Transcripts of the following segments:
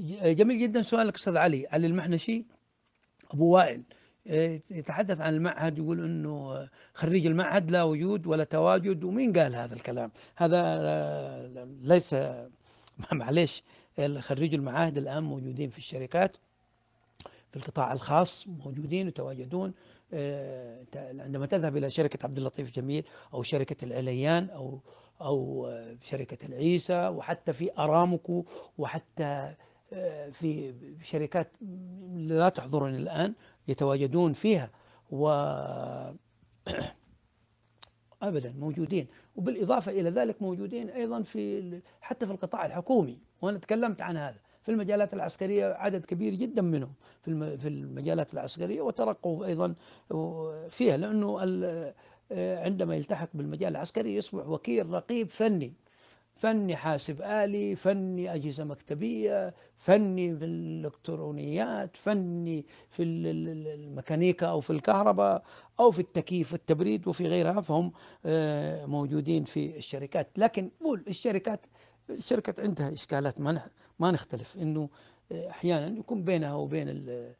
جميل جدا سؤالك استاذ علي علي المحنشي ابو وائل إيه، يتحدث عن المعهد يقول انه خريج المعهد لا وجود ولا تواجد ومين قال هذا الكلام؟ هذا آه، ليس معليش خريج المعاهد الان موجودين في الشركات في القطاع الخاص موجودين وتواجدون إيه، عندما تذهب الى شركه عبد اللطيف جميل او شركه العليان او او آه، شركه العيسى وحتى في ارامكو وحتى في شركات لا تحضرني الآن يتواجدون فيها و ابدا موجودين وبالاضافه الى ذلك موجودين ايضا في حتى في القطاع الحكومي وانا تكلمت عن هذا في المجالات العسكريه عدد كبير جدا منهم في في المجالات العسكريه وترقوا ايضا فيها لانه عندما يلتحق بالمجال العسكري يصبح وكيل رقيب فني فني حاسب آلي فني أجهزة مكتبية فني في الإلكترونيات فني في الميكانيكا أو في الكهرباء أو في التكييف والتبريد وفي غيرها فهم آه، موجودين في الشركات لكن بقول الشركات الشركة عندها إشكالات ما ما نختلف إنه آه، أحيانا يكون بينها وبين آه،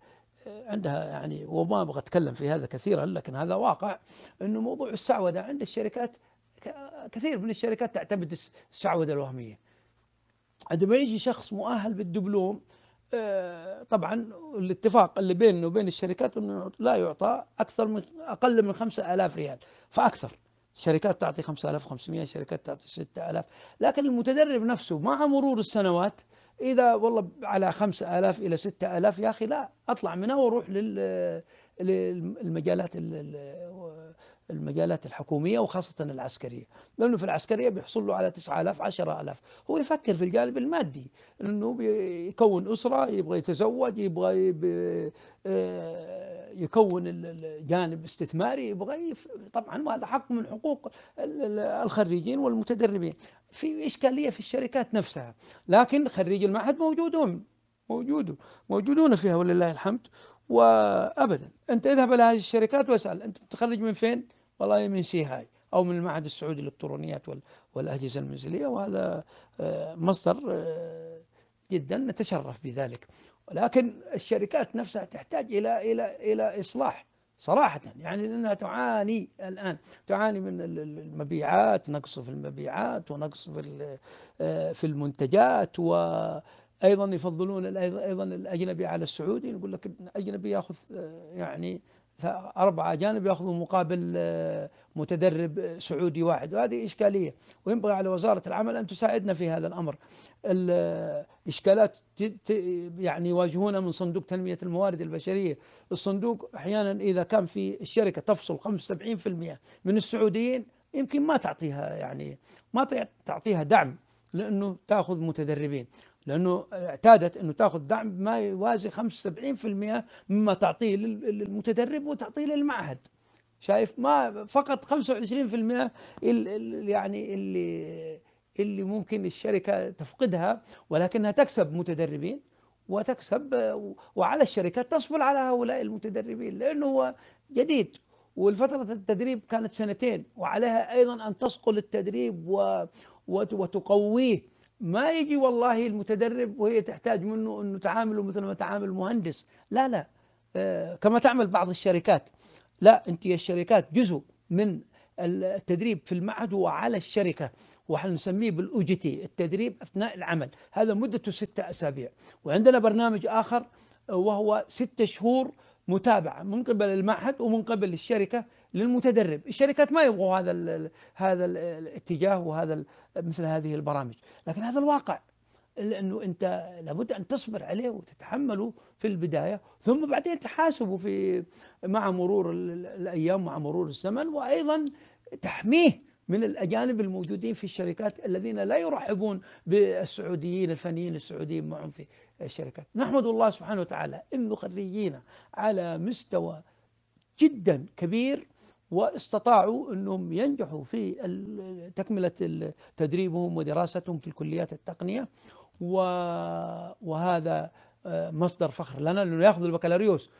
عندها يعني وما ابغى اتكلم في هذا كثيرا لكن هذا واقع انه موضوع السعوده عند الشركات كثير من الشركات تعتمد السعودة الوهمية عندما يجي شخص مؤهل بالدبلوم آه، طبعا الاتفاق اللي بيننا وبين الشركات انه لا يعطى اكثر من اقل من 5000 ريال فاكثر شركات تعطي 5500 شركات تعطي 6000 لكن المتدرب نفسه مع مرور السنوات اذا والله على 5000 الى 6000 يا اخي لا اطلع منها واروح للمجالات آه، المجالات الحكومية وخاصة العسكرية لأنه في العسكرية بيحصل له على 9000 10000 هو يفكر في الجانب المادي أنه يكون أسرة يبغى يتزوج يبغى آه، يكون الجانب استثماري يبغى يف... طبعا وهذا حق من حقوق الخريجين والمتدربين في إشكالية في الشركات نفسها لكن خريج المعهد موجودون موجود موجودون فيها ولله الحمد وابدا انت اذهب الى هذه الشركات واسال انت متخرج من فين؟ والله من سي هاي او من المعهد السعودي للالكترونيات والاجهزه المنزليه وهذا آه، مصدر آه، جدا نتشرف بذلك ولكن الشركات نفسها تحتاج الى الى الى اصلاح صراحة يعني لأنها تعاني الآن تعاني من المبيعات نقص في المبيعات ونقص في آه، في المنتجات و ايضا يفضلون ايضا الاجنبي على السعودي يقول لك الاجنبي ياخذ يعني أربعة أجانب يأخذوا مقابل آه، متدرب آه، سعودي واحد وهذه إشكالية وينبغي على وزارة العمل أن تساعدنا في هذا الأمر الإشكالات آه، يعني يواجهونها من صندوق تنمية الموارد البشرية الصندوق أحيانا إذا كان في الشركة تفصل 75% من السعوديين يمكن ما تعطيها يعني ما تعطيها دعم لأنه تأخذ متدربين لأنه اعتادت أنه تأخذ دعم ما يوازي 75% مما تعطيه للمتدرب وتعطيه للمعهد شايف ما فقط 25% ال يعني اللي اللي ممكن الشركة تفقدها ولكنها تكسب متدربين وتكسب وعلى الشركات تصبر على هؤلاء المتدربين لأنه هو جديد والفترة التدريب كانت سنتين وعليها أيضا أن تصقل التدريب وتقويه ما يجي والله المتدرب وهي تحتاج منه انه تعامله مثل ما تعامل المهندس لا لا آه، كما تعمل بعض الشركات لا انت يا الشركات جزء من التدريب في المعهد وعلى الشركة وحنسميه بالأوجتي التدريب أثناء العمل هذا مدته ستة أسابيع وعندنا برنامج آخر آه، وهو ستة شهور متابعه من قبل المعهد ومن قبل الشركه للمتدرب، الشركات ما يبغوا هذا الـ هذا الـ الاتجاه وهذا مثل هذه البرامج، لكن هذا الواقع لانه انت لابد ان تصبر عليه وتتحمله في البدايه ثم بعدين تحاسبه في مع مرور الايام مع مرور الزمن وايضا تحميه من الاجانب الموجودين في الشركات الذين لا يرحبون بالسعوديين الفنيين السعوديين معهم في الشركات نحمد الله سبحانه وتعالى أنه خريجينا على مستوى جدا كبير واستطاعوا أنهم ينجحوا في تكملة تدريبهم ودراستهم في الكليات التقنية وهذا آه، مصدر فخر لنا لأنه يأخذ البكالوريوس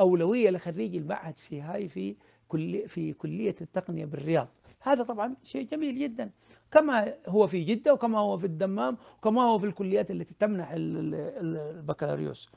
أولوية لخريج المعهد سيهاي في في كلية التقنية بالرياض هذا طبعا شيء جميل جدا كما هو في جدة وكما هو في الدمام وكما هو في الكليات التي تمنح البكالوريوس